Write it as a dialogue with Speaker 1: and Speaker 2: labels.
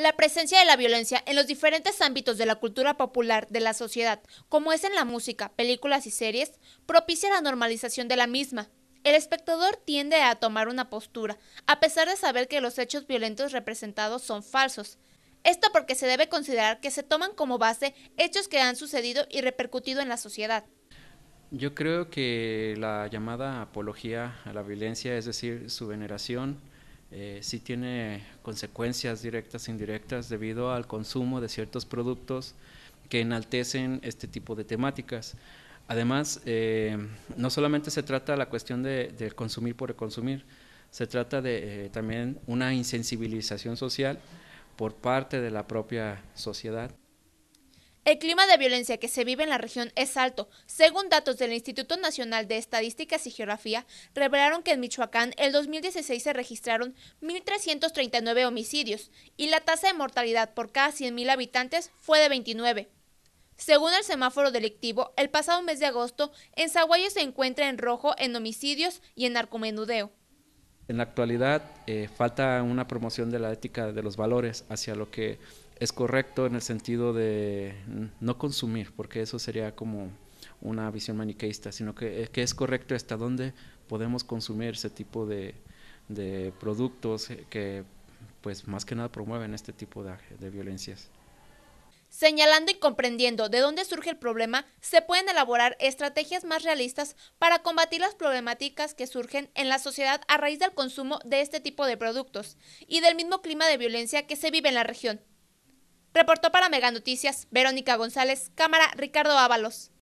Speaker 1: La presencia de la violencia en los diferentes ámbitos de la cultura popular de la sociedad, como es en la música, películas y series, propicia la normalización de la misma. El espectador tiende a tomar una postura, a pesar de saber que los hechos violentos representados son falsos. Esto porque se debe considerar que se toman como base hechos que han sucedido y repercutido en la sociedad.
Speaker 2: Yo creo que la llamada apología a la violencia, es decir, su veneración, eh, sí tiene consecuencias directas e indirectas debido al consumo de ciertos productos que enaltecen este tipo de temáticas. Además, eh, no solamente se trata la cuestión de, consumir por consumir, se trata de eh, también una insensibilización social por parte de la propia sociedad.
Speaker 1: El clima de violencia que se vive en la región es alto. Según datos del Instituto Nacional de Estadísticas y Geografía, revelaron que en Michoacán el 2016 se registraron 1.339 homicidios y la tasa de mortalidad por cada 100.000 habitantes fue de 29. Según el semáforo delictivo, el pasado mes de agosto, en Zaguayo se encuentra en rojo en homicidios y en narcomenudeo.
Speaker 2: En la actualidad eh, falta una promoción de la ética de los valores hacia lo que es correcto en el sentido de no consumir, porque eso sería como una visión maniqueísta, sino que, eh, es correcto hasta dónde podemos consumir ese tipo de, productos que pues más que nada promueven este tipo de violencias.
Speaker 1: Señalando y comprendiendo de dónde surge el problema, se pueden elaborar estrategias más realistas para combatir las problemáticas que surgen en la sociedad a raíz del consumo de este tipo de productos y del mismo clima de violencia que se vive en la región. Reportó para Mega Noticias Verónica González, cámara Ricardo Ábalos.